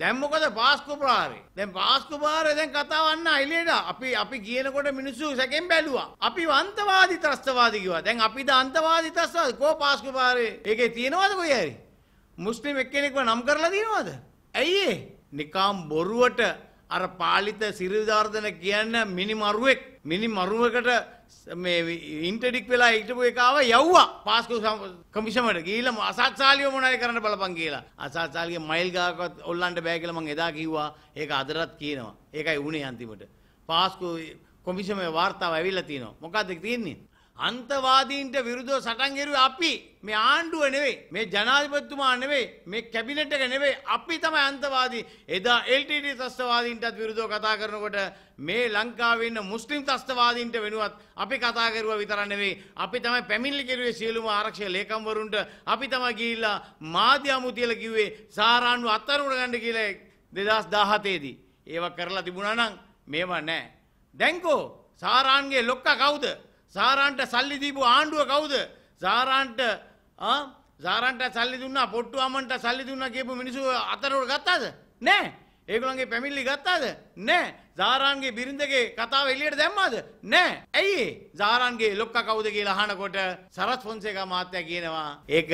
දැන් මොකද පාස්කුපාරේ දැන් පාස්කුපාරේ දැන් කතාව අන්න එළියට අපි අපි කියනකොට මිනිස්සු සැකෙන් බැලුවා අපි අන්තවාදී ත්‍රස්තවාදී කිව්වා දැන් අපිද අන්තවාදී ත්‍රස්තවාදී කෝ පාස්කුපාරේ ඒකේ තියෙනවද කොයි හරි මුස්ලිම් එක්කෙනෙක්ව නම් කරලා තියෙනවද ඇයි ඒ නිකම් බොරුවට අර පාලිත සිරිදාර්ධන කියන්න මිනිමරුවෙක් මිනිමරුවකට මේ ඉන්ටඩික් වෙලා හිටපු එකාව යව්වා පාස්කු කමිෂමට ගිහිල්ලා අසත්සාලියෝ මොනාරි කරන්න බලපන් කියලා. අසත්සාලියගේ මයිල් ගාකවත් ඔල්ලන්න බෑ කියලා මං එදා කිව්වා. ඒක අදටත් කියනවා. ඒකයි වුණේ අන්තිමට. පාස්කු කොමිෂමේ වාර්තාව ඇවිල්ලා තිනවා. මොකද්ද තියෙන්නේ? අන්තවාදීන්ට විරුද්ධව සටන් ගෙරුවේ අපි. මේ ආණ්ඩුව නෙවෙයි, මේ ජනාධිපතිතුමා නෙවෙයි, මේ කැබිනට් එක නෙවෙයි, අපි තමයි අන්තවාදී. එදා LTT ත්‍රස්තවාදීන්ටත් විරුද්ධව කතා කරනකොට මේ ලංකාවේ ඉන්න මුස්ලිම් ත්‍රස්තවාදීන්ට වෙනුවත් අපි කතා කරුවා විතර නෙවෙයි, අපි තමයි පැමිණිලි කෙරුවේ සියලුම ආරක්ෂක ලේකම්වරුන්ට. අපි තමයි ගිහිල්ලා මාධ්‍ය අමුතියලා කිව්වේ සාරාණු අත්අඩංගුවට ගන්න කියලා 2017 දී. ඒවා කරලා තිබුණා නම් මේවා නැහැ. දැන්කෝ සාරාන්ගේ ලොක්කා කවුද? සාරාන්ට සල්ලි දීපු ආණ්ඩුව කවුද? සාරාන්ට ආ සාරාන්ට සල්ලි දුන්නා, පොට්ටු අමන්ට සල්ලි දුන්නා කියපු මිනිස්සු අතරට ගත්තාද? නෑ. ඒගොල්ලන්ගේ ෆැමිලි ගත්තාද? නෑ. සාරාන්ගේ බිරිඳගේ කතාව එළියට දැම්මාද? නෑ. ඇයි සාරාන්ගේ ලොක්කා කවුද කියලා අහනකොට සරත් ෆොන්සේකා මහත්තයා කියනවා ඒක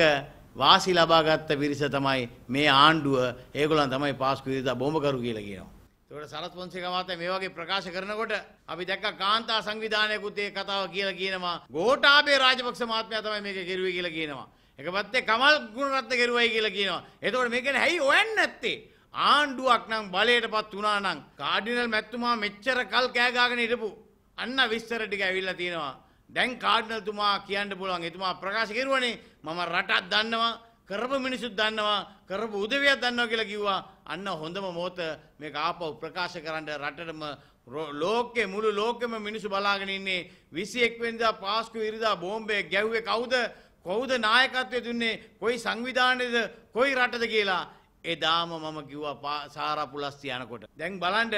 වාසි ලබාගත්ත පිරිස තමයි මේ ආණ්ඩුව ඒගොල්ලන් තමයි පාස්කු විරුද්ධ බොම්බකරු කියලා කියනවා. ඒකට සරත් පොන්සේක මහත්තයා මේ වගේ ප්‍රකාශ කරනකොට අපි දැක්කා කාන්තා සංවිධානයකුත් ඒ කතාව කියලා කියනවා. ගෝඨාභය රාජපක්ෂ මහත්මයා තමයි මේක කෙරුවේ කියලා කියනවා. එක පැත්තේ කමල් ගුණරත්න කෙරුවයි කියලා කියනවා. ඒතකොට මේක ගැන ඇයි හොයන්නේ නැත්තේ? ආණ්ඩුවක් නම් බලයටපත් වුණා නම් කාඩිනල් මැතිතුමා මෙච්චර කල් කෑ ගාගෙන හිටපු අන්න විස්තර ටික ඇවිල්ලා තියෙනවා. දැන් කාඩිනල්තුමා කියන්න පුළුවන්. එතුමා ප්‍රකාශ කෙරුවනේ මම රටක් දන්නවා කරපු මිනිසුත් දන්නවා කරපු උදවියක් දන්නවා කියලා කිව්වා අන්න හොඳම මොහොත මේක ආපහු ප්‍රකාශ කරන්න රටටම ලෝකේ මුළු ලෝකෙම මිනිසු බලාගෙන ඉන්නේ 21 වෙනිදා පාස්කු ඉරිදා බෝම්බේ ගැව්වේ කවුද කොහුද නායකත්වය දුන්නේ කොයි සංවිධානයේද කොයි රටද කියලා එදාම මම කිව්වා සාරා පුලස්ති යනකොට දැන් බලන්න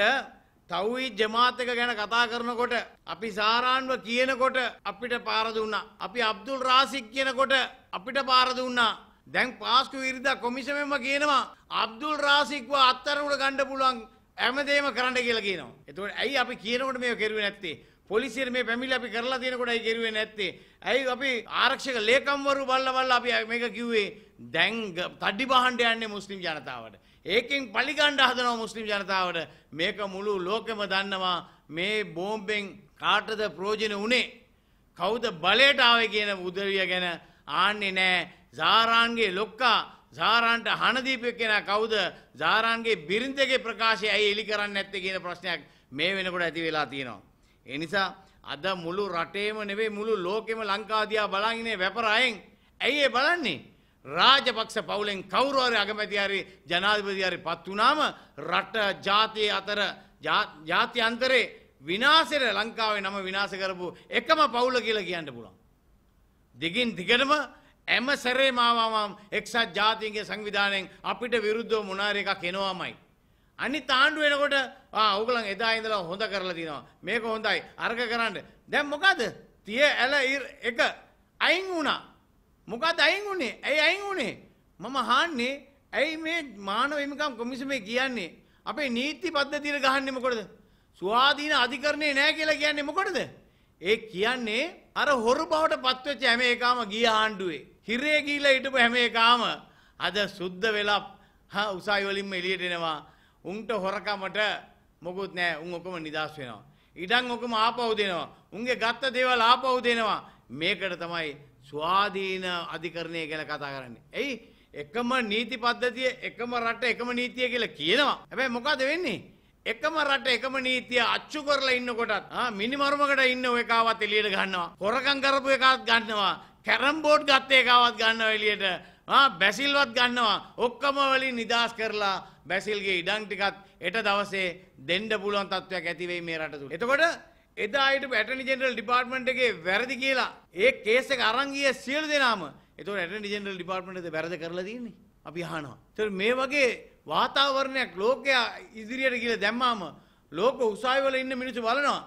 තවයි ජමාත් එක ගැන කතා කරනකොට අපි සාරාන්ව කියනකොට අපිට පාර දුන්නා අපි අබ්දුල් රාසික් කියනකොට අපිට පාර දුන්නා දැන් පාස්කු විරිදා කොමිසමෙන්ම කියනවා අබ්දුල් රාසික්ව අත්තරුණ ගන්න පුළුවන් හැමදේම කරන්න කියලා කියනවා. එතකොට ඇයි අපි කියනකොට මේක කරුවේ නැත්තේ? පොලිසියට මේ පැමිණිලි අපි කරලා තියෙනකොට ඇයි කරුවේ නැත්තේ? ඇයි අපි ආරක්ෂක ලේකම්වරු බල්ලා බල්ලා අපි මේක කිව්වේ? දැන් තඩි බහන්න යන්නේ මුස්ලිම් ජනතාවට. ඒකෙන් පලිගන්න හදනවා මුස්ලිම් ජනතාවට. මේක මුළු ලෝකෙම දන්නවා මේ බෝම්බෙන් කාටද ප්‍රයෝජන උනේ? කවුද බලයට ආවේ කියන උදවිය ගැන ආන්නේ නෑ සාරාන්ගේ ලොක්කා සාරාන්ට හනදීපය කෙනා කවුද සාරාන්ගේ බිරිඳගේ ප්‍රකාශය ඇයි එලි කරන්න ඇත්තේ කියන ප්‍රශ්නයක් මේ වෙනකොට ඇති වෙලා තියෙනවා. ඒ නිසා අද මුළු රටේම නෙවෙයි මුළු ලෝකෙම ලංකාව දිහා බලන් ඉන්නේ වැපර අයෙන්. ඇයි ඒ බලන්නේ? රාජපක්ෂ පවුලෙන් කවුරු හරි අගමැති හරි ජනාධිපති හරි පත් වුණාම රට ජාතිය අතර ජාත්‍යන්තරේ විනාශෙට ලංකාවේ නම විනාශ කරපු එකම පවුල කියලා කියන්න පුළුවන්. දිගින් දිගටම ඇම සැරේ මාවාමම් එක්සත් ජාතින්ගේ සංවිධානයෙන් අපිට විරුද්ධව මොනාර එකක් එනවාමයි. අනි තාණ්ඩු වෙනකොට ඔගලන් එදා ඉඳලා හොඳ කරලා තිනවා මේක හොඳයි අර්ග කරන්න දැම් මොකද තිය ඇල එක අයින් වුණා මොකත් අයින් වුණේ ඇයි අයින් වුණේ මම හාන්නේ ඇයි මේ මානව හිමිකම් කොමිසමේ කියන්නේ අපේ නීති පද්ධතියට ගහන්නේ මොකටද ස්වාධීන අධිකරණේ නැහැ කියලා කියන්නේ මොකටද ඒ කියන්නේ අර හොරු බවට පත්වෙච්ච හැම එකාම ගිය ආණ්ඩුවේ. හිරේ ගිහිලා හිටපු හැම එකාම අද සුද්ධ වෙලා උසාවි වලින්ම එළියට එනවා. උන්ට හොරකමට මොකුත් නැහැ. උන් ඔකම නිදාස් වෙනවා. ඉඩම් ඔකම ආපහු දෙනවා. උන්ගේ ගත්ත දේවල් ආපහු දෙනවා. මේකට තමයි ස්වාධීන අධිකරණය ගැන කතා කරන්නේ. එයි එකම නීති පද්ධතිය එකම රට එකම නීතිය කියලා කියනවා. හැබැයි මොකද වෙන්නේ? එකම රට එකම නීතිය අච්චු කරලා ඉන්නකොටත් මිනිමරුමකට ඉන්න ඔය කාවත් එළියට ගන්නවා. හොරකම් කරපු එකත් ගන්නවා. කැරම් බෝඩ් ගත්ත එකවත් ගන්නවා එළියට. බැසිල්වත් ගන්නවා. ඔක්කොම වලින් නිදාස් කරලා බැසිල්ගේ ඉඩම් ටිකත් හෙට දවසේ දෙන්න පුළුවන් තත්වයක් ඇති වෙයි මේ රට තුල. එතකොට එදා හිටපු ඇටර්නි ජෙනරල් ඩිපාර්ට්මන්ට් එකේ වැරදි කියලා ඒ කේස් එක අරන් ගිය සියලු දෙනාම එතකොට ඇටර්නි ජෙනරල් ඩිපාර්ට්මන්ට් එකේ වැරද කරලා තියෙන්නේ. අපි අහනවා. ඒතර මේ වගේ වාතාවරණයක් ලෝකයා ඉදිරියට කියලා දැම්මාම ලෝක උසාවිවල ඉන්න මිනිස්සු බලනවා.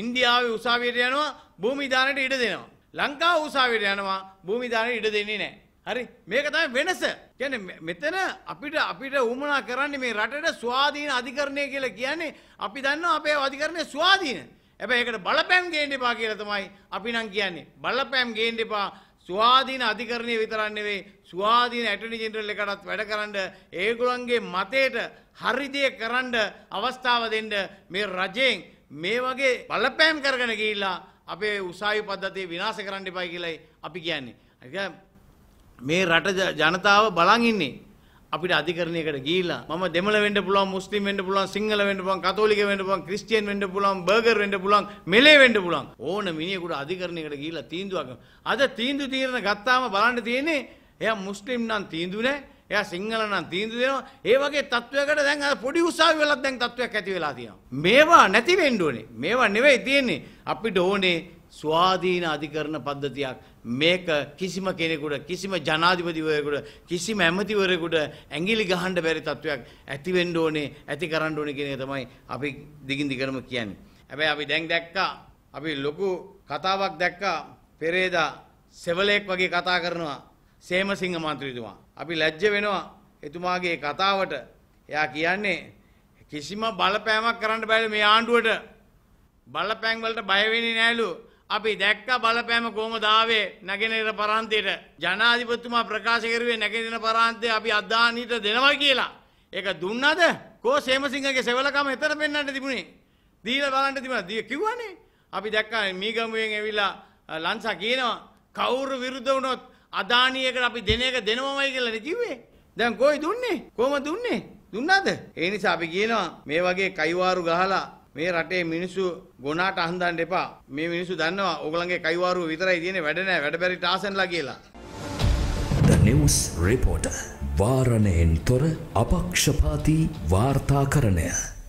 ඉන්දියාවේ උසාවියට යනවා භූමි දාණයට ඉඩ දෙනවා. ලංකාව උසාවියට යනවා භූමි දාණයට ඉඩ දෙන්නේ නැහැ. හරි මේක තමයි වෙනස. කියන්නේ මෙතන අපිට අපිට උමනා කරන්නේ මේ රටට ස්වාධීන අධිකරණය කියලා කියන්නේ අපි දන්නවා අපේ අධිකරණය ස්වාධීන. හැබැයි ඒකට බලපෑම් ගේන්න එපා කියලා තමයි අපි නම් කියන්නේ. බලපෑම් ගේන්න එපා ස්වාධීන අධිකරණය විතරක් නෙවෙයි ස්වාධීන ඇටර්නි ජෙනරල් එකටත් වැඩකරනද ඒගොල්ලන්ගේ මතයට හරිදේ කරන්න අවස්ථාව දෙන්න මේ රජයෙන් මේ වගේ බලපෑම් කරගෙන ගිහිල්ලා අපේ උසාවි පද්ධතිය විනාශ කරන්න එපයි කියලායි අපි කියන්නේ. මේ රට ජනතාව බලන් ඉන්නේ. අපිට අධිකරණයකට ගිහිලා මම දෙමළ වෙන්න පුළුවන් මුස්ලිම් වෙන්න පුළුවන් සිංහල වෙන්න පුළුවන් කතෝලික වෙන්න පුළුවන් ක්‍රිස්තියානි වෙන්න පුළුවන් බර්ගර් වෙන්න පුළුවන් මෙලේ වෙන්න පුළුවන් ඕන මිනිහෙකුට අධිකරණයකට ගිහිලා තීන්දුවක් අද තීන්දුව తీරන ගත්තාම බලන්න තියෙන්නේ එයා මුස්ලිම් නම් තීන්දුව නෑ එයා සිංහල නම් තීන්දුව දෙනවා ඒ වගේ තත්වයකට දැන් අර පොඩි උසාවි වලත් දැන් තත්වයක් ඇති වෙලා තියෙනවා මේවා නැති වෙන්න ඕනේ මේවා නෙවෙයි තියෙන්නේ අපිට ඕනේ ස්වාධීන අධිකරණ පද්ධතියක් මේක කිසිම කෙනෙකුට කිසිම ජනාධිපතිවරයෙකුට කිසිම ඇමතිවරයෙකුට ඇඟිලි ගහන්න බැරි තත්වයක් ඇති වෙන්න ඕනේ ඇති කරන්න ඕනේ කියන එක තමයි අපි දිගින් දිගටම කියන්නේ. හැබැයි අපි දැන් දැක්කා අපි ලොකු කතාවක් දැක්කා පෙරේදා සෙවලෙක් වගේ කතා කරනවා සේමසිංහ මන්ත්‍රීතුමා. අපි ලැජ්ජ වෙනවා එතුමාගේ කතාවට. එයා කියන්නේ කිසිම බලපෑමක් කරන්න බෑ මේ ආණ්ඩුවට. බලපෑම් වලට බය වෙන්නේ නෑලු. අපි දැක්ක බලපෑම කොහොමද ආවේ නැගෙනහිර ප්‍රාන්තයට ජනාධිපතිතුමා ප්‍රකාශ කරුවේ නැගෙනහිර ප්‍රාන්තය අපි අදානිට දෙනවා කියලා. ඒක දුන්නද? කෝ සේමසිංහගේ සෙවලකම එතන පෙන්වන්න තිබුණේ. දීලා බලන්න තිබුණා. දී කිව්වනේ. අපි දැක්කා මීගමුවෙන් ඇවිල්ලා ලංසා කියනවා කවුරු විරුද්ධ වුණොත් අදානියකට අපි දෙන එක දෙනවමයි කියලා කිව්වේ. දැන් කොයි දුන්නේ? කොහොම දුන්නේ? දුන්නාද? ඒ නිසා අපි කියනවා මේ වගේ කයිවාරු ගහලා මේ රටේ මිනිස්සු ගොනාට අහන්දන්න එපා. මේ මිනිස්සු දන්නවා ඔයගලගේ කයිවාරුව විතරයි තියෙන්නේ වැඩ නැහැ වැඩ බැරි ටාසන්ලා කියලා. The News Reporter වාරණයෙන් තොර අපක්ෂපාතී වාර්තාකරණය